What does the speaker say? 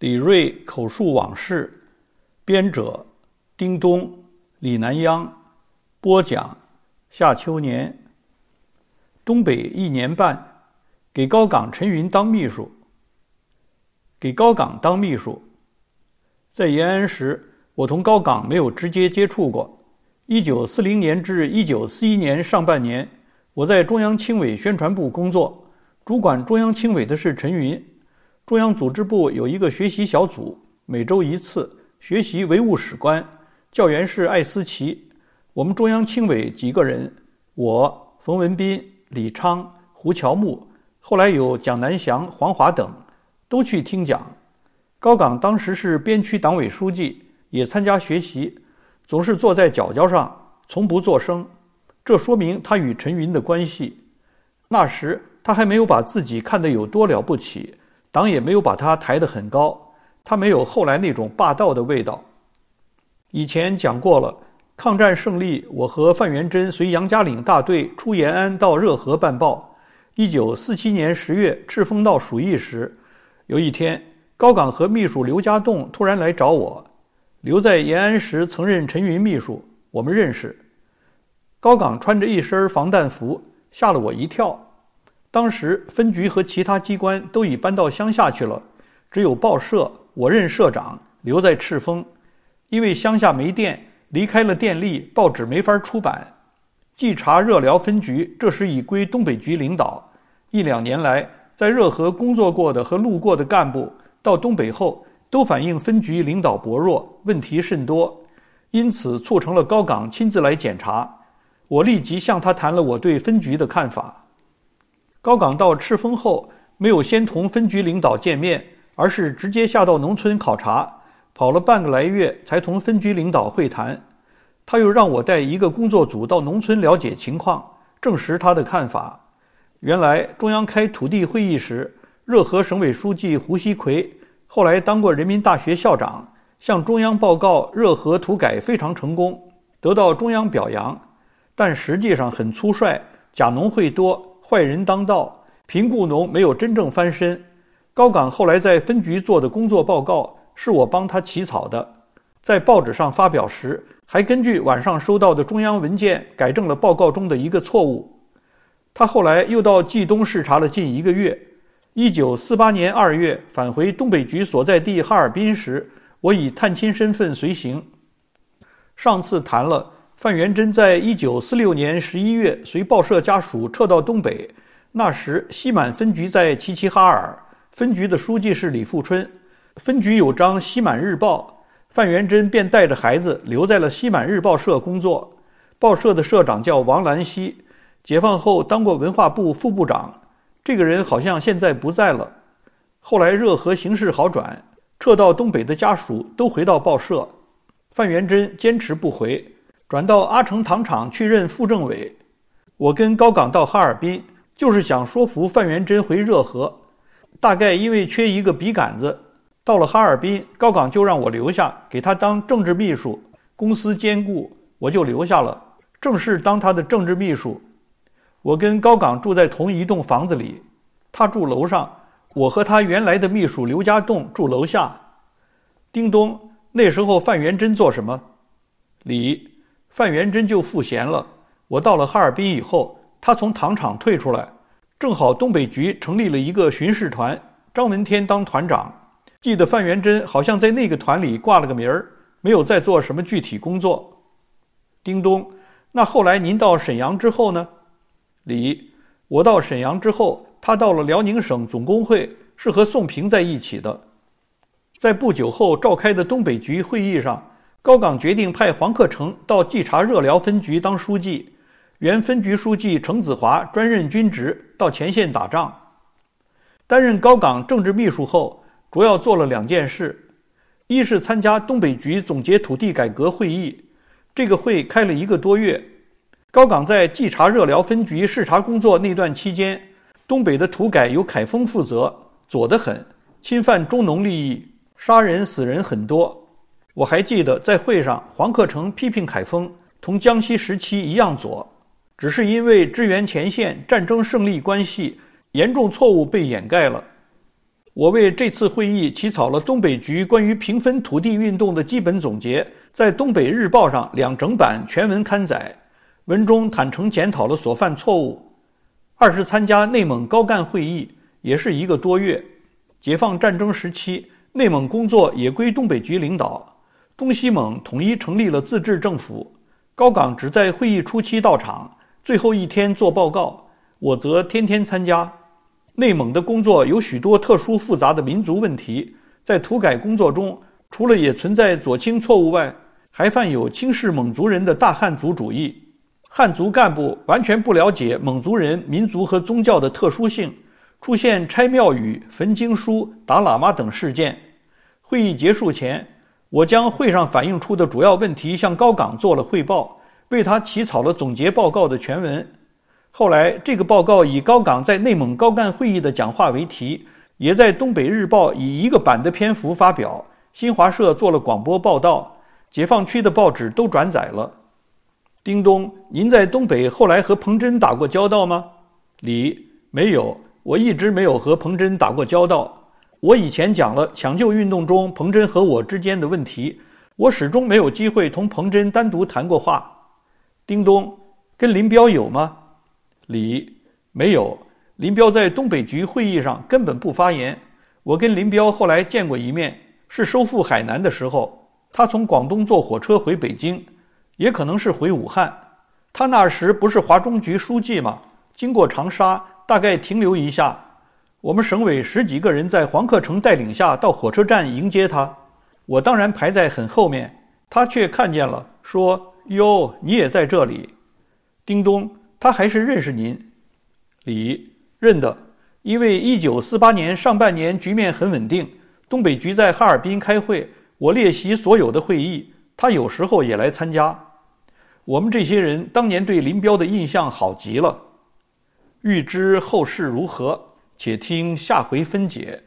李瑞口述往事，编者：丁东、李南央，播讲：夏秋年。东北一年半，给高岗、陈云当秘书，给高岗当秘书。在延安时，我同高岗没有直接接触过。一九四零年至一九四一年上半年，我在中央青委宣传部工作，主管中央青委的是陈云。中央组织部有一个学习小组，每周一次学习唯物史观，教员是艾思奇。我们中央青委几个人，我、冯文彬、李昌、胡乔木，后来有蒋南翔、黄华等，都去听讲。高岗当时是边区党委书记，也参加学习，总是坐在角角上，从不作声。这说明他与陈云的关系。那时他还没有把自己看得有多了不起。党也没有把他抬得很高，他没有后来那种霸道的味道。以前讲过了，抗战胜利，我和范元贞随杨家岭大队出延安到热河办报。一九四七年十月，赤峰到鼠疫时，有一天，高岗和秘书刘家栋突然来找我。留在延安时曾任陈云秘书，我们认识。高岗穿着一身防弹服，吓了我一跳。当时分局和其他机关都已搬到乡下去了，只有报社我任社长留在赤峰，因为乡下没电，离开了电力，报纸没法出版。稽查热辽分局这时已归东北局领导，一两年来在热河工作过的和路过的干部到东北后，都反映分局领导薄弱，问题甚多，因此促成了高岗亲自来检查。我立即向他谈了我对分局的看法。高岗到赤峰后，没有先同分局领导见面，而是直接下到农村考察，跑了半个来月才同分局领导会谈。他又让我带一个工作组到农村了解情况，证实他的看法。原来中央开土地会议时，热河省委书记胡锡魁，后来当过人民大学校长，向中央报告热河土改非常成功，得到中央表扬，但实际上很粗率，假农会多。坏人当道，贫雇农没有真正翻身。高岗后来在分局做的工作报告是我帮他起草的，在报纸上发表时，还根据晚上收到的中央文件改正了报告中的一个错误。他后来又到冀东视察了近一个月。一九四八年二月返回东北局所在地哈尔滨时，我以探亲身份随行。上次谈了。范元珍在一九四六年十一月随报社家属撤到东北。那时西满分局在齐齐哈尔，分局的书记是李富春，分局有张西满日报。范元珍便带着孩子留在了西满日报社工作。报社的社长叫王兰溪，解放后当过文化部副部长。这个人好像现在不在了。后来热河形势好转，撤到东北的家属都回到报社，范元珍坚持不回。转到阿城糖厂去任副政委，我跟高岗到哈尔滨，就是想说服范元贞回热河。大概因为缺一个笔杆子，到了哈尔滨，高岗就让我留下，给他当政治秘书，公司兼顾，我就留下了，正式当他的政治秘书。我跟高岗住在同一栋房子里，他住楼上，我和他原来的秘书刘家栋住楼下。叮咚，那时候范元贞做什么？李。范元贞就赋闲了。我到了哈尔滨以后，他从糖厂退出来，正好东北局成立了一个巡视团，张闻天当团长。记得范元贞好像在那个团里挂了个名儿，没有再做什么具体工作。叮咚，那后来您到沈阳之后呢？李，我到沈阳之后，他到了辽宁省总工会，是和宋平在一起的。在不久后召开的东北局会议上。高岗决定派黄克诚到冀察热辽分局当书记，原分局书记程子华专任军职，到前线打仗。担任高岗政治秘书后，主要做了两件事：一是参加东北局总结土地改革会议，这个会开了一个多月。高岗在冀察热辽分局视察工作那段期间，东北的土改由凯丰负责，左得很，侵犯中农利益，杀人死人很多。我还记得在会上，黄克诚批评凯丰同江西时期一样左，只是因为支援前线、战争胜利关系，严重错误被掩盖了。我为这次会议起草了东北局关于平分土地运动的基本总结，在东北日报上两整版全文刊载，文中坦诚检讨了所犯错误。二是参加内蒙高干会议，也是一个多月。解放战争时期，内蒙工作也归东北局领导。东、西、蒙统一成立了自治政府。高岗只在会议初期到场，最后一天做报告。我则天天参加。内蒙的工作有许多特殊复杂的民族问题，在土改工作中，除了也存在左倾错误外，还犯有轻视蒙族人的大汉族主义。汉族干部完全不了解蒙族人民族和宗教的特殊性，出现拆庙宇、焚经书、打喇嘛等事件。会议结束前。我将会上反映出的主要问题向高岗做了汇报，为他起草了总结报告的全文。后来，这个报告以高岗在内蒙高干会议的讲话为题，也在《东北日报》以一个版的篇幅发表，新华社做了广播报道，解放区的报纸都转载了。叮咚，您在东北后来和彭真打过交道吗？李没有，我一直没有和彭真打过交道。我以前讲了抢救运动中彭真和我之间的问题，我始终没有机会同彭真单独谈过话。叮咚，跟林彪有吗？李没有，林彪在东北局会议上根本不发言。我跟林彪后来见过一面，是收复海南的时候，他从广东坐火车回北京，也可能是回武汉。他那时不是华中局书记吗？经过长沙，大概停留一下。我们省委十几个人在黄克诚带领下到火车站迎接他，我当然排在很后面，他却看见了，说：“哟，你也在这里。”叮咚，他还是认识您，李认得，因为一九四八年上半年局面很稳定，东北局在哈尔滨开会，我列席所有的会议，他有时候也来参加。我们这些人当年对林彪的印象好极了，欲知后事如何？且听下回分解。